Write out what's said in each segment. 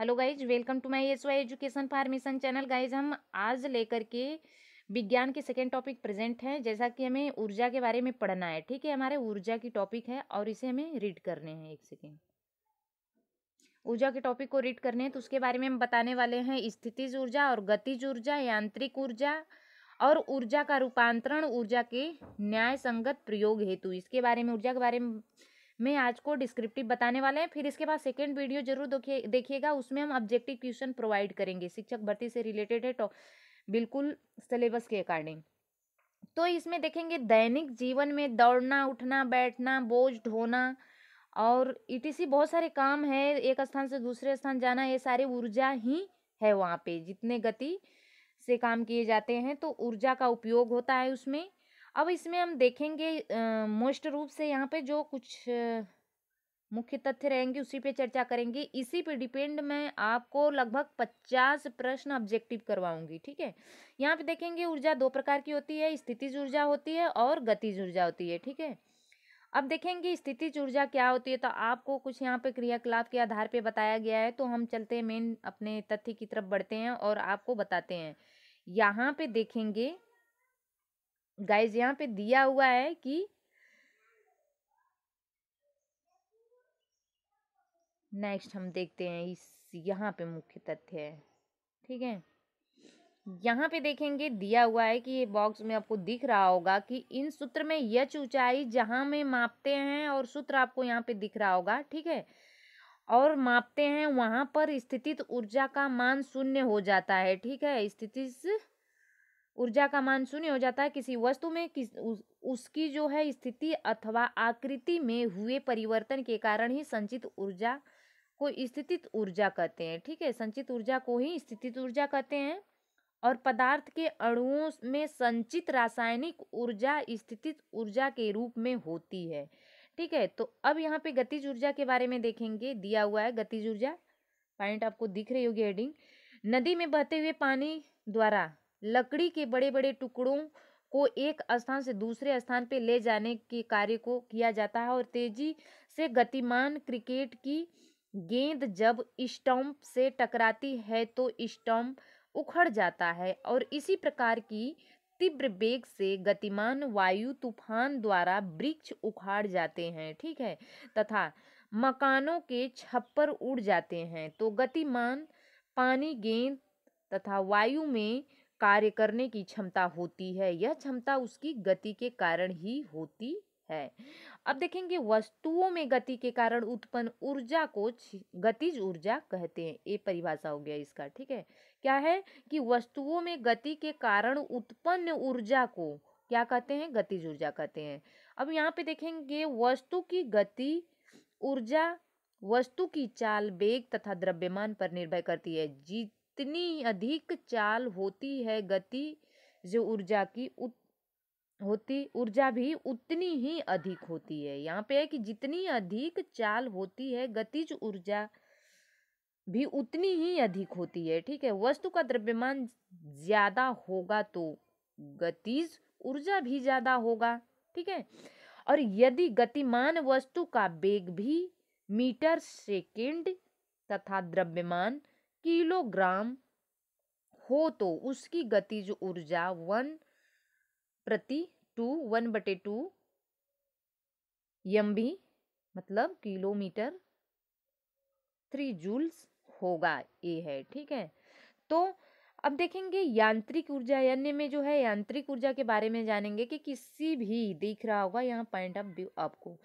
hello guys welcome to my S Y education formation channel guys हम आज लेकर के विज्ञान के सेकेंड टॉपिक प्रेजेंट हैं जैसा कि हमें ऊर्जा के बारे में पढ़ना है ठीक है हमारे ऊर्जा की टॉपिक है और इसे हमें रीड करने हैं एक सेकेंड ऊर्जा के टॉपिक को रीड करने हैं तो उसके बारे में हम बताने वाले हैं स्थितिज ऊर्जा और गतिज ऊर्जा यांत्रिक ऊर्जा और ऊर्जा का रूपांतरण ऊर्जा के न्याय संगत प्रयोग हेतु इसके बारे में ऊर्जा के बारे में में आज को डिस्क्रिप्टिव बताने वाले हैं फिर इसके बाद सेकेंड वीडियो जरूर देखिए देखिएगा उसमें हम ऑब्जेक्टिव क्वेश्चन प्रोवाइड करेंगे शिक्षक भर्ती से रिलेटेड है तो बिल्कुल सिलेबस के अकॉर्डिंग तो इसमें देखेंगे दैनिक जीवन में दौड़ना उठना बैठना बोझ ढोना और ईटीसी e बहुत सारे काम है एक स्थान से दूसरे स्थान जाना ये सारे ऊर्जा ही है वहाँ पे जितने गति से काम किए जाते हैं तो ऊर्जा का उपयोग होता है उसमें अब इसमें हम देखेंगे मोस्ट रूप से यहाँ पे जो कुछ मुख्य तथ्य रहेंगे उसी पे चर्चा करेंगे इसी पे डिपेंड मैं आपको लगभग पचास प्रश्न ऑब्जेक्टिव करवाऊंगी ठीक है यहाँ पे देखेंगे ऊर्जा दो प्रकार की होती है स्थितिज ऊर्जा होती है और गतिज ऊर्जा होती है ठीक है अब देखेंगे स्थितिज ऊर्जा क्या होती है तो आपको कुछ यहाँ पे क्रियाकलाप के आधार पे बताया गया है तो हम चलते हैं मेन अपने तथ्य की तरफ बढ़ते हैं और आपको बताते हैं यहाँ पे देखेंगे गाइज यहाँ पे दिया हुआ है कि नेक्स्ट हम देखते हैं इस यहाँ पे मुख्य तथ्य है ठीक है यहाँ पे देखेंगे दिया हुआ है कि ये बॉक्स में आपको दिख रहा होगा कि इन सूत्र में यच ऊंचाई जहाँ में मापते हैं और सूत्र आपको यहाँ पे दिख रहा होगा ठीक है और मापते हैं वहाँ पर स्थितित ऊर्जा का मान शून्य हो जाता है ठीक है स्थिति ऊर्जा का मान शून्य हो जाता है किसी वस्तु में किस उस, उसकी जो है स्थिति अथवा आकृति में हुए परिवर्तन के कारण ही संचित ऊर्जा को स्थितित ऊर्जा कहते हैं ठीक है संचित ऊर्जा को ही स्थितित ऊर्जा कहते हैं और पदार्थ के अणुओं में संचित रासायनिक ऊर्जा स्थितित ऊर्जा के रूप में होती है ठीक है तो अब यहाँ पे गतिज ऊर्जा के बारे में देखेंगे दिया हुआ है गतिज ऊर्जा पॉइंट आपको दिख रही होगी हेडिंग नदी में बहते हुए पानी द्वारा लकड़ी के बड़े बड़े टुकड़ों को एक स्थान से दूसरे स्थान पर ले जाने के कार्य को किया जाता है और तेजी से गतिमान क्रिकेट की गेंद जब स्टम्प से टकराती है तो स्टम्प उखड़ जाता है और इसी प्रकार की तीव्र वेग से गतिमान वायु तूफान द्वारा वृक्ष उखाड़ जाते हैं ठीक है तथा मकानों के छप्पर उड़ जाते हैं तो गतिमान पानी गेंद तथा वायु में कार्य करने की क्षमता होती है यह क्षमता उसकी गति के कारण ही होती है अब देखेंगे वस्तुओं में गति के कारण उत्पन्न ऊर्जा को गतिज ऊर्जा कहते हैं ये परिभाषा हो गया इसका ठीक है क्या है कि वस्तुओं में गति के कारण उत्पन्न ऊर्जा को क्या कहते हैं गतिज ऊर्जा कहते हैं अब यहाँ पे देखेंगे वस्तु की गति ऊर्जा वस्तु की चाल बेग तथा द्रव्यमान पर निर्भर करती है जी जितनी अधिक चाल होती है गति जो ऊर्जा की उत, होती ऊर्जा भी उतनी ही अधिक होती है यहाँ पे है कि जितनी अधिक चाल होती है गतिज ऊर्जा भी उतनी ही अधिक होती है ठीक है वस्तु का द्रव्यमान ज्यादा होगा तो गतिज ऊर्जा भी ज्यादा होगा ठीक है और यदि गतिमान वस्तु का वेग भी मीटर सेकेंड तथा द्रव्यमान किलोग्राम हो तो उसकी गतिज ऊर्जा वन प्रति टू वन बटे टू यम भी मतलब किलोमीटर थ्री जूल्स होगा ये है ठीक है तो अब देखेंगे यांत्रिक ऊर्जा अन्य में जो है यांत्रिक ऊर्जा के बारे में जानेंगे कि किसी भी दिख रहा होगा यहाँ पॉइंट ऑफ व्यू आपको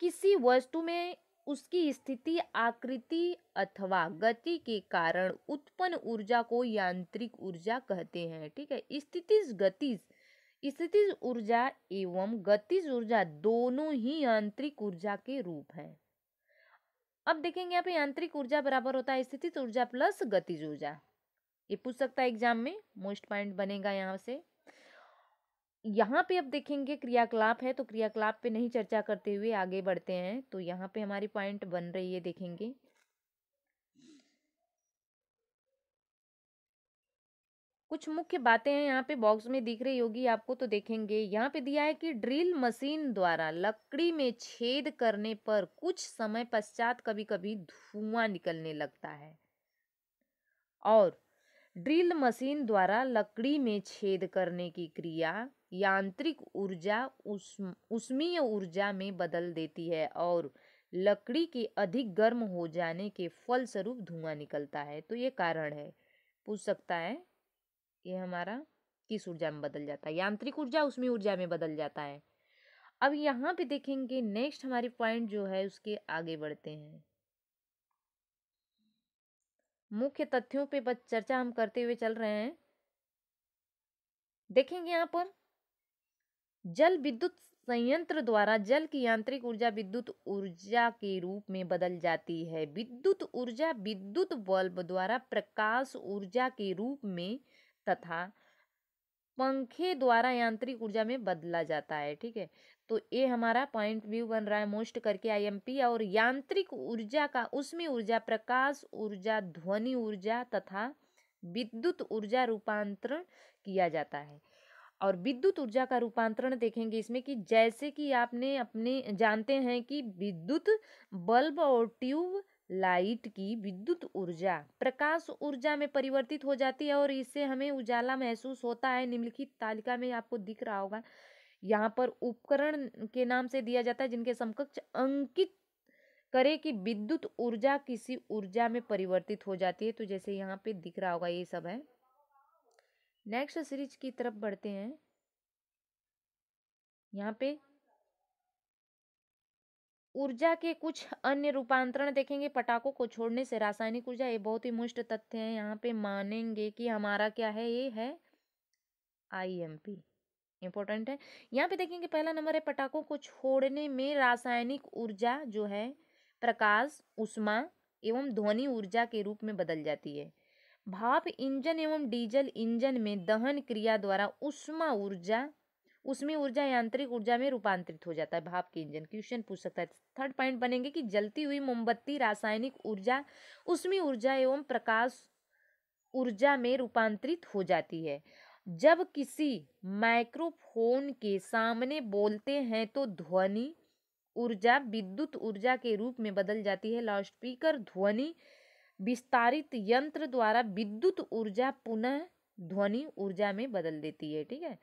किसी वस्तु में उसकी स्थिति आकृति अथवा गति के कारण उत्पन्न ऊर्जा को यांत्रिक ऊर्जा कहते हैं ठीक है स्थितिज गतिज स्थितिज ऊर्जा एवं गतिज ऊर्जा दोनों ही यांत्रिक ऊर्जा के रूप हैं अब देखेंगे यहाँ पे यांत्रिक ऊर्जा बराबर होता है स्थितिज ऊर्जा प्लस गतिज ऊर्जा ये पूछ सकता है एग्जाम में मोस्ट पॉइंट बनेगा यहाँ से यहाँ पे अब देखेंगे क्रियाकलाप है तो क्रियाकलाप पे नहीं चर्चा करते हुए आगे बढ़ते हैं तो यहाँ पे हमारी पॉइंट बन रही है देखेंगे कुछ मुख्य बातें हैं यहाँ पे बॉक्स में दिख रही होगी आपको तो देखेंगे यहाँ पे दिया है कि ड्रिल मशीन द्वारा लकड़ी में छेद करने पर कुछ समय पश्चात कभी कभी धुआं निकलने लगता है और ड्रिल मशीन द्वारा लकड़ी में छेद करने की क्रिया यांत्रिक ऊर्जा उस उष्मीय ऊर्जा में बदल देती है और लकड़ी के अधिक गर्म हो जाने के फलस्वरूप धुआं निकलता है तो ये कारण है पूछ सकता है ये हमारा किस ऊर्जा में बदल जाता है यांत्रिक ऊर्जा उसमें ऊर्जा में बदल जाता है अब यहाँ पे देखेंगे नेक्स्ट हमारी पॉइंट जो है उसके आगे बढ़ते हैं मुख्य तथ्यों पे चर्चा हम करते हुए चल रहे हैं देखेंगे यहाँ पर जल विद्युत संयंत्र द्वारा जल की यांत्रिक ऊर्जा विद्युत ऊर्जा के रूप में बदल जाती है विद्युत ऊर्जा विद्युत बल्ब द्वारा प्रकाश ऊर्जा के रूप में तथा पंखे द्वारा यांत्रिक ऊर्जा में बदला जाता है ठीक है तो ये हमारा पॉइंट व्यू बन रहा है मोस्ट करके आईएमपी और यांत्रिक ऊर्जा का उसमें ऊर्जा प्रकाश ऊर्जा ध्वनि ऊर्जा तथा विद्युत ऊर्जा रूपांतरण किया जाता है और विद्युत ऊर्जा का रूपांतरण देखेंगे इसमें कि जैसे कि आपने अपने जानते हैं कि विद्युत बल्ब और ट्यूब लाइट की विद्युत ऊर्जा प्रकाश ऊर्जा में परिवर्तित हो जाती है और इससे हमें उजाला महसूस होता है निम्नलिखित तालिका में आपको दिख रहा होगा यहाँ पर उपकरण के नाम से दिया जाता है जिनके समकक्ष अंकित करें कि विद्युत ऊर्जा किसी ऊर्जा में परिवर्तित हो जाती है तो जैसे यहाँ पे दिख रहा होगा ये सब है नेक्स्ट सीरीज की तरफ बढ़ते हैं यहाँ पे ऊर्जा के कुछ अन्य रूपांतरण देखेंगे पटाखों को छोड़ने से रासायनिक ऊर्जा ये बहुत ही मुष्ट तथ्य है यहाँ पे मानेंगे कि हमारा क्या है ये है आईएमपी इंपॉर्टेंट है यहाँ पे देखेंगे पहला नंबर है पटाखों को छोड़ने में रासायनिक ऊर्जा जो है प्रकाश उष्मा एवं ध्वनि ऊर्जा के रूप में बदल जाती है भाप इंजन एवं डीजल इंजन में दहन क्रिया द्वारा उष्मा ऊर्जा उसमें ऊर्जा यांत्रिक ऊर्जा में रूपांतरित हो जाता है भाप के इंजन क्वेश्चन पूछ सकता है थर्ड पॉइंट बनेंगे कि जलती हुई मोमबत्ती रासायनिक ऊर्जा उसमें ऊर्जा एवं प्रकाश ऊर्जा में रूपांतरित हो जाती है जब किसी माइक्रोफोन के सामने बोलते हैं तो ध्वनि ऊर्जा विद्युत ऊर्जा के रूप में बदल जाती है लाउड स्पीकर ध्वनि विस्तारित यंत्र द्वारा विद्युत ऊर्जा पुनः ध्वनि ऊर्जा में बदल देती है ठीक है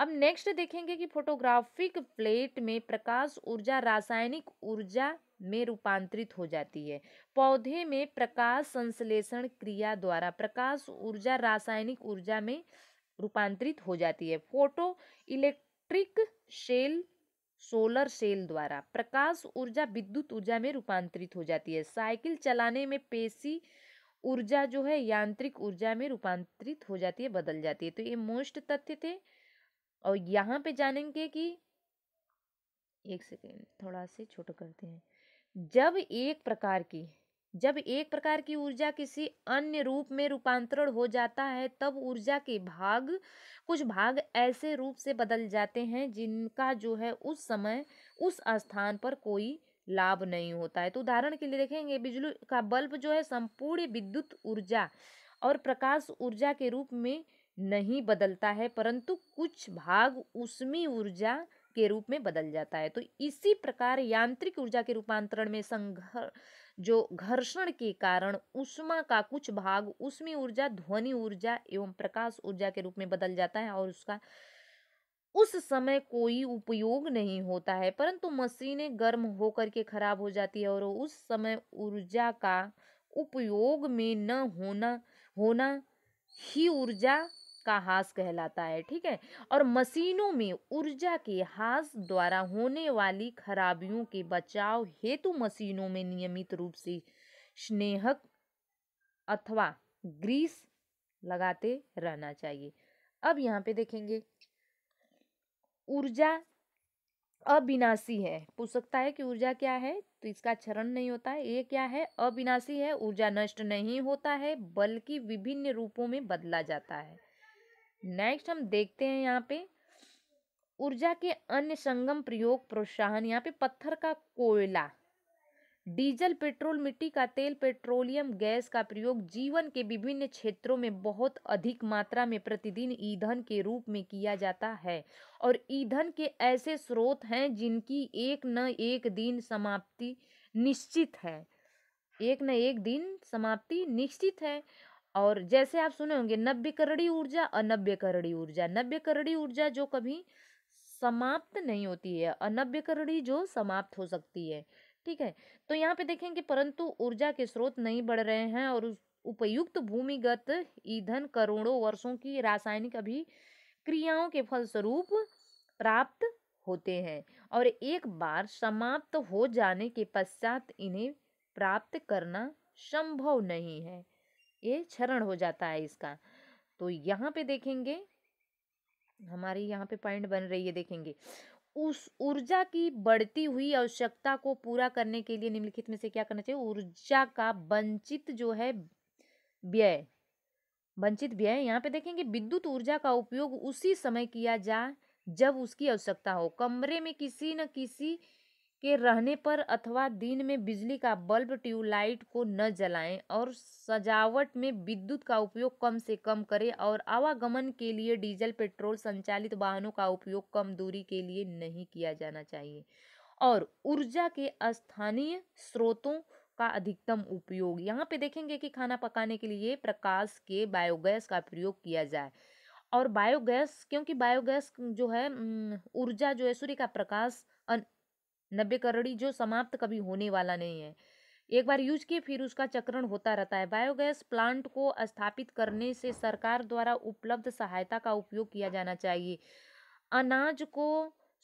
अब नेक्स्ट देखेंगे कि फोटोग्राफिक प्लेट में प्रकाश ऊर्जा रासायनिक ऊर्जा में रूपांतरित हो जाती है पौधे में प्रकाश संश्लेषण क्रिया द्वारा प्रकाश ऊर्जा रासायनिक ऊर्जा में रूपांतरित हो जाती है photo electric cell solar cell द्वारा प्रकाश ऊर्जा विद्युत ऊर्जा में रूपांतरित हो जाती है साइकिल चलाने में पेशी ऊर्जा जो है यांत्रिक ऊर्जा में रूपांतरित हो जाती है बदल जाती है तो ये मोस्ट तथ्य थे और यहाँ पे जानेंगे कि एक सेकेंड थोड़ा से छोटा करते हैं जब एक प्रकार की जब एक प्रकार की ऊर्जा किसी अन्य रूप में रूपांतरण हो जाता है तब ऊर्जा के भाग कुछ भाग ऐसे रूप से बदल जाते हैं जिनका जो है उस समय उस स्थान पर कोई लाभ नहीं होता है तो उदाहरण के लिए देखेंगे बिजली का बल्ब जो है संपूर्ण विद्युत ऊर्जा और प्रकाश ऊर्जा के रूप में नहीं बदलता है परंतु कुछ भाग उसमें ऊर्जा के रूप में बदल जाता है तो इसी प्रकार यांत्रिक ऊर्जा के रूपांतरण में संघर्ष जो घर्षण के कारण उष्मा का कुछ भाग उष्मी ऊर्जा ध्वनि ऊर्जा एवं प्रकाश ऊर्जा के रूप में बदल जाता है और उसका उस समय कोई उपयोग नहीं होता है परंतु मशीनें गर्म होकर के खराब हो जाती है और उस समय ऊर्जा का उपयोग में न होना होना ही ऊर्जा का हास कहलाता है ठीक है और मशीनों में ऊर्जा के हास द्वारा होने वाली खराबियों के बचाव हेतु मशीनों में नियमित रूप से स्नेहक अथवा ग्रीस लगाते रहना चाहिए अब यहाँ पे देखेंगे ऊर्जा अविनाशी है पूछ सकता है कि ऊर्जा क्या है तो इसका क्षरण नहीं होता है ये क्या है अविनाशी है ऊर्जा नष्ट नहीं होता है बल्कि विभिन्न रूपों में बदला जाता है नेक्स्ट हम देखते हैं यहाँ पे ऊर्जा के अन्य संगम प्रयोग प्रोत्साहन यहाँ पे पत्थर का कोयला डीजल पेट्रोल मिट्टी का तेल पेट्रोलियम गैस का प्रयोग जीवन के विभिन्न क्षेत्रों में बहुत अधिक मात्रा में प्रतिदिन ईंधन के रूप में किया जाता है और ईंधन के ऐसे स्रोत हैं जिनकी एक न एक दिन समाप्ति निश्चित है एक न एक दिन समाप्ति निश्चित है और जैसे आप सुने होंगे नब्बे करड़ी ऊर्जा और नब्बे ऊर्जा नब्बे करड़ी ऊर्जा जो कभी समाप्त नहीं होती है और करड़ी जो समाप्त हो सकती है ठीक है तो यहाँ पे देखेंगे परंतु ऊर्जा के स्रोत नहीं बढ़ रहे हैं और उपयुक्त भूमिगत ईंधन करोड़ों वर्षों की रासायनिक अभी क्रियाओं के फलस्वरूप प्राप्त होते हैं और एक बार समाप्त हो जाने के पश्चात इन्हें प्राप्त करना संभव नहीं है ये क्षरण हो जाता है इसका तो यहाँ पे देखेंगे हमारी यहाँ पे पॉइंट बन रही है देखेंगे उस ऊर्जा की बढ़ती हुई आवश्यकता को पूरा करने के लिए निम्नलिखित में से क्या करना चाहिए ऊर्जा का वंचित जो है व्यय वंचित व्यय यहाँ पे देखेंगे विद्युत ऊर्जा का उपयोग उसी समय किया जाए जब उसकी आवश्यकता हो कमरे में किसी न किसी के रहने पर अथवा दिन में बिजली का बल्ब ट्यूबलाइट को न जलाएं और सजावट में विद्युत का उपयोग कम से कम करें और आवागमन के लिए डीजल पेट्रोल संचालित वाहनों का उपयोग कम दूरी के लिए नहीं किया जाना चाहिए और ऊर्जा के स्थानीय स्रोतों का अधिकतम उपयोग यहाँ पे देखेंगे कि खाना पकाने के लिए प्रकाश के बायोगैस का प्रयोग किया जाए और बायोगैस क्योंकि बायोगैस जो है ऊर्जा जो है सूर्य का प्रकाश नब्बे करोड़ी जो समाप्त कभी होने वाला नहीं है एक बार यूज किए फिर उसका चक्रण होता रहता है बायोगैस प्लांट को स्थापित करने से सरकार द्वारा उपलब्ध सहायता का उपयोग किया जाना चाहिए अनाज को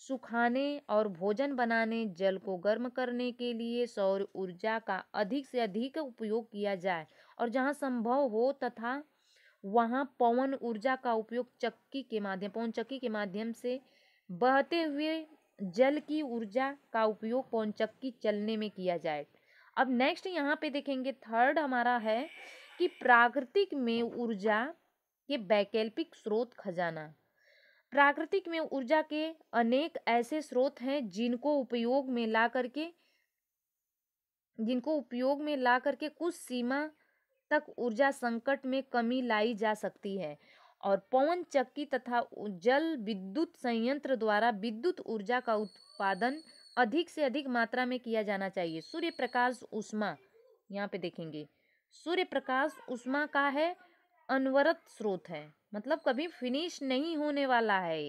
सुखाने और भोजन बनाने जल को गर्म करने के लिए सौर ऊर्जा का अधिक से अधिक उपयोग किया जाए और जहाँ संभव हो तथा वहाँ पवन ऊर्जा का उपयोग चक्की के माध्यम पवन चक्की के माध्यम से बहते हुए जल की ऊर्जा का उपयोग चक्की चलने में किया जाए अब नेक्स्ट यहाँ पे देखेंगे थर्ड हमारा है कि प्राकृतिक में ऊर्जा के वैकल्पिक स्रोत खजाना प्राकृतिक में ऊर्जा के अनेक ऐसे स्रोत हैं जिनको उपयोग में ला करके जिनको उपयोग में ला करके कुछ सीमा तक ऊर्जा संकट में कमी लाई जा सकती है और पवन चक्की तथा जल विद्युत संयंत्र द्वारा विद्युत ऊर्जा का उत्पादन अधिक से अधिक मात्रा में किया जाना चाहिए सूर्य प्रकाश उष्मा यहाँ पे देखेंगे सूर्य प्रकाश उष्मा का है अनवरत स्रोत है मतलब कभी फिनिश नहीं होने वाला है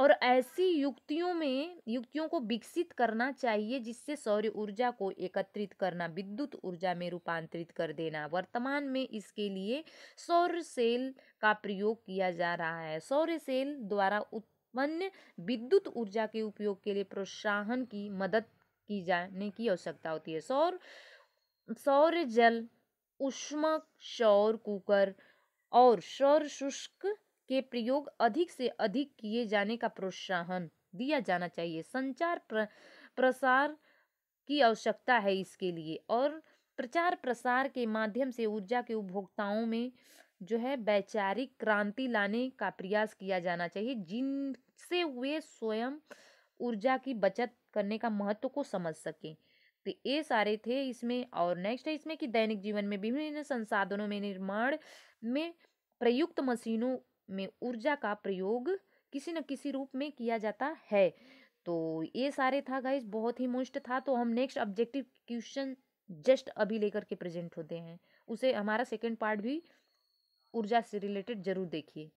और ऐसी युक्तियों में युक्तियों को विकसित करना चाहिए जिससे सौर ऊर्जा को एकत्रित करना विद्युत ऊर्जा में रूपांतरित कर देना वर्तमान में इसके लिए सौर सेल का प्रयोग किया जा रहा है सौर सेल द्वारा उत्पन्न विद्युत ऊर्जा के उपयोग के लिए प्रोत्साहन की मदद की जाने की आवश्यकता होती है सौर सौर जल उष्मक सौर कुकर और सौर शुष्क के प्रयोग अधिक से अधिक किए जाने का प्रोत्साहन दिया जाना चाहिए संचार प्र, प्रसार की आवश्यकता है इसके लिए और प्रचार प्रसार के माध्यम से ऊर्जा के उपभोक्ताओं में जो है वैचारिक क्रांति लाने का प्रयास किया जाना चाहिए जिनसे वे स्वयं ऊर्जा की बचत करने का महत्व को समझ सकें तो ये सारे थे इसमें और नेक्स्ट है इसमें कि दैनिक जीवन में विभिन्न संसाधनों में निर्माण में प्रयुक्त मशीनों में ऊर्जा का प्रयोग किसी न किसी रूप में किया जाता है तो ये सारे था गाइज बहुत ही मुस्ट था तो हम नेक्स्ट ऑब्जेक्टिव क्वेश्चन जस्ट अभी लेकर के प्रेजेंट होते हैं उसे हमारा सेकेंड पार्ट भी ऊर्जा से रिलेटेड जरूर देखिए